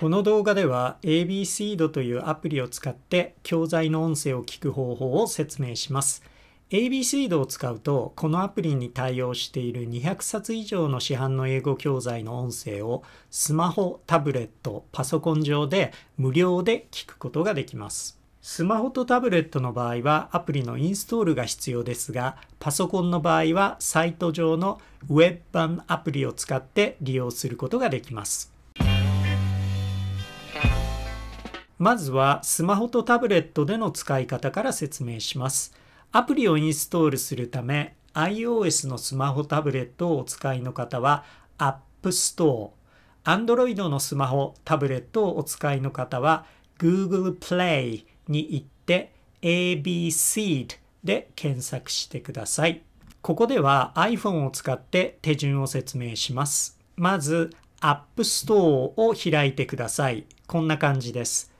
この動画では a b c e e d というアプリを使って教材の音声を聞く方法を説明します。a b c e e d を使うとこのアプリに対応している200冊以上の市販の英語教材の音声をスマホ、タブレット、パソコン上で無料で聞くことができます。スマホとタブレットの場合はアプリのインストールが必要ですが、パソコンの場合はサイト上の Web 版アプリを使って利用することができます。まずはスマホとタブレットでの使い方から説明します。アプリをインストールするため iOS のスマホタブレットをお使いの方は App Store、Android のスマホタブレットをお使いの方は Google Play に行って ABCD で検索してください。ここでは iPhone を使って手順を説明します。まず App Store を開いてください。こんな感じです。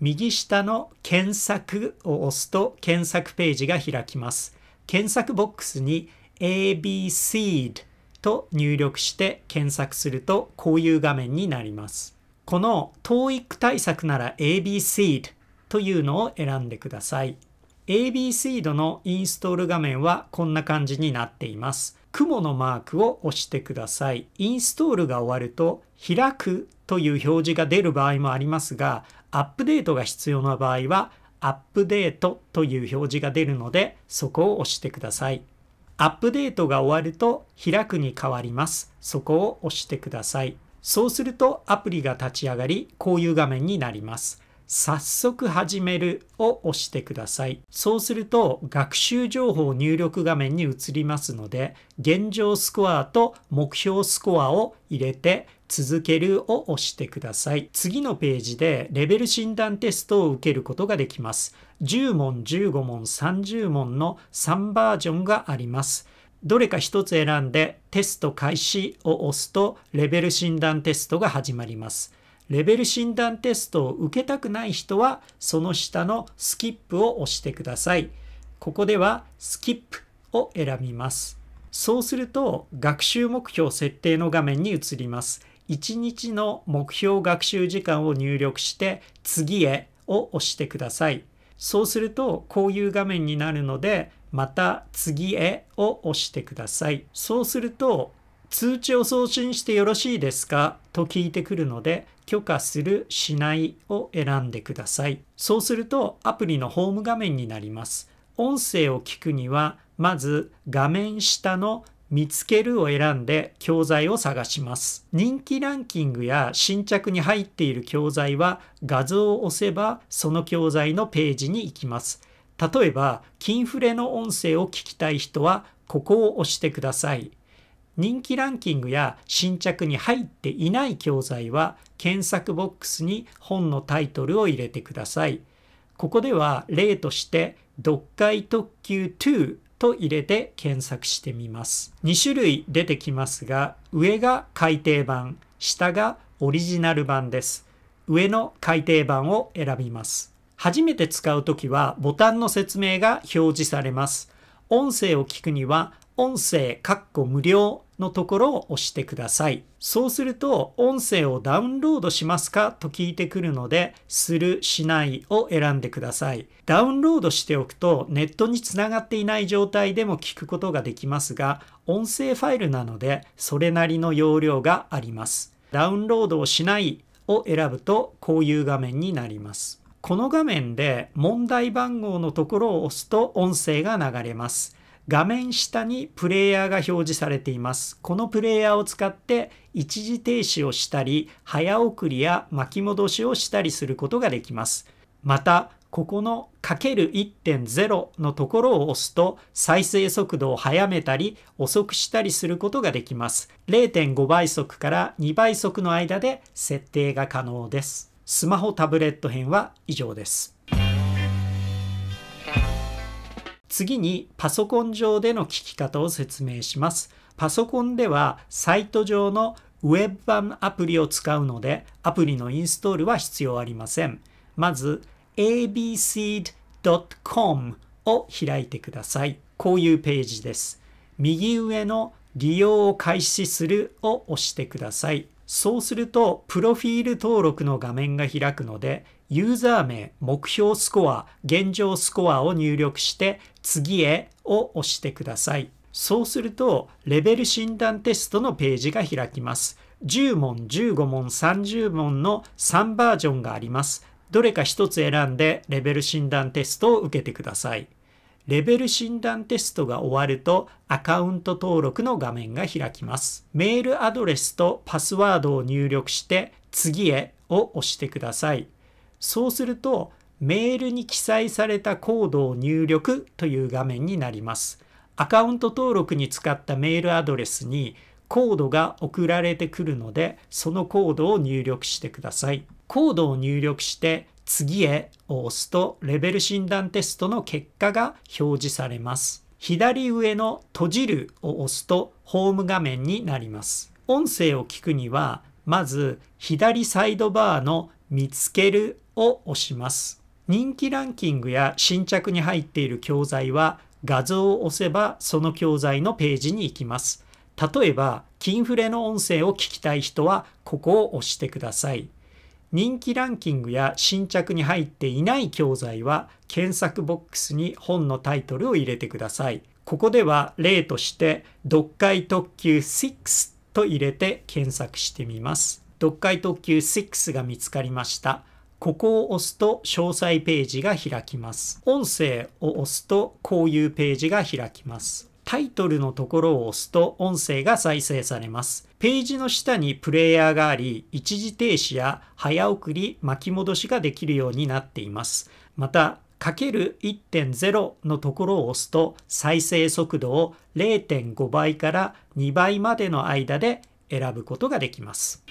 右下の検索を押すと検索ページが開きます。検索ボックスに ABSEED と入力して検索するとこういう画面になります。この TOEIC 対策なら ABSEED というのを選んでください。ABSEED のインストール画面はこんな感じになっています。雲のマークを押してください。インストールが終わると、開くという表示が出る場合もありますが、アップデートが必要な場合は、アップデートという表示が出るので、そこを押してください。アップデートが終わると、開くに変わります。そこを押してください。そうするとアプリが立ち上がり、こういう画面になります。早速始めるを押してください。そうすると学習情報入力画面に移りますので、現状スコアと目標スコアを入れて続けるを押してください。次のページでレベル診断テストを受けることができます。10問、15問、30問の3バージョンがあります。どれか1つ選んでテスト開始を押すとレベル診断テストが始まります。レベル診断テストを受けたくない人は、その下のスキップを押してください。ここではスキップを選びます。そうすると、学習目標設定の画面に移ります。1日の目標学習時間を入力して、次へを押してください。そうすると、こういう画面になるので、また次へを押してください。そうすると、通知を送信してよろしいですかと聞いてくるので、許可する、しないを選んでください。そうすると、アプリのホーム画面になります。音声を聞くには、まず画面下の見つけるを選んで教材を探します。人気ランキングや新着に入っている教材は画像を押せばその教材のページに行きます。例えば、金フレの音声を聞きたい人はここを押してください。人気ランキングや新着に入っていない教材は検索ボックスに本のタイトルを入れてください。ここでは例として読解特急2と入れて検索してみます。2種類出てきますが、上が改訂版、下がオリジナル版です。上の改訂版を選びます。初めて使うときはボタンの説明が表示されます。音声を聞くには音声括弧無料のところを押してください。そうすると、音声をダウンロードしますかと聞いてくるので、する、しないを選んでください。ダウンロードしておくと、ネットにつながっていない状態でも聞くことができますが、音声ファイルなので、それなりの容量があります。ダウンロードをしないを選ぶと、こういう画面になります。この画面で問題番号のところを押すと音声が流れます。画面下にプレイヤーが表示されています。このプレイヤーを使って一時停止をしたり、早送りや巻き戻しをしたりすることができます。また、ここの ×1.0 のところを押すと再生速度を速めたり遅くしたりすることができます。0.5倍速から2倍速の間で設定が可能です。スマホタブレット編は以上です。次にパソコン上での聞き方を説明します。パソコンではサイト上のウェブ版アプリを使うのでアプリのインストールは必要ありません。まず abseed.com を開いてください。こういうページです。右上の利用を開始するを押してください。そうすると、プロフィール登録の画面が開くので、ユーザー名、目標スコア、現状スコアを入力して次へを押してください。そうすると、レベル診断テストのページが開きます。10問、15問、30問の3バージョンがあります。どれか1つ選んでレベル診断テストを受けてください。レベル診断テストが終わるとアカウント登録の画面が開きます。メールアドレスとパスワードを入力して次へを押してください。そうすると、メールに記載されたコードを入力という画面になります。アカウント登録に使ったメールアドレスにコードが送られてくるので、そのコードを入力してください。コードを入力して次へを押すとレベル診断テストの結果が表示されます。左上の閉じるを押すとホーム画面になります。音声を聞くには、まず左サイドバーの見つけるを押します。人気ランキングや新着に入っている教材は画像を押せばその教材のページに行きます。例えば、金フレの音声を聞きたい人はここを押してください。人気ランキングや新着に入っていない教材は検索ボックスに本のタイトルを入れてください。ここでは例として読解特急6と入れて検索してみます。読解特急6が見つかりました。ここを押すと詳細ページが開きます。音声を押すとこういうページが開きます。タイトルのところを押すと音声が再生されます。ページの下にプレイヤーがあり、一時停止や早送り、巻き戻しができるようになっています。また、かける1.0のところを押すと再生速度を0.5倍から2倍までの間で選ぶことができます。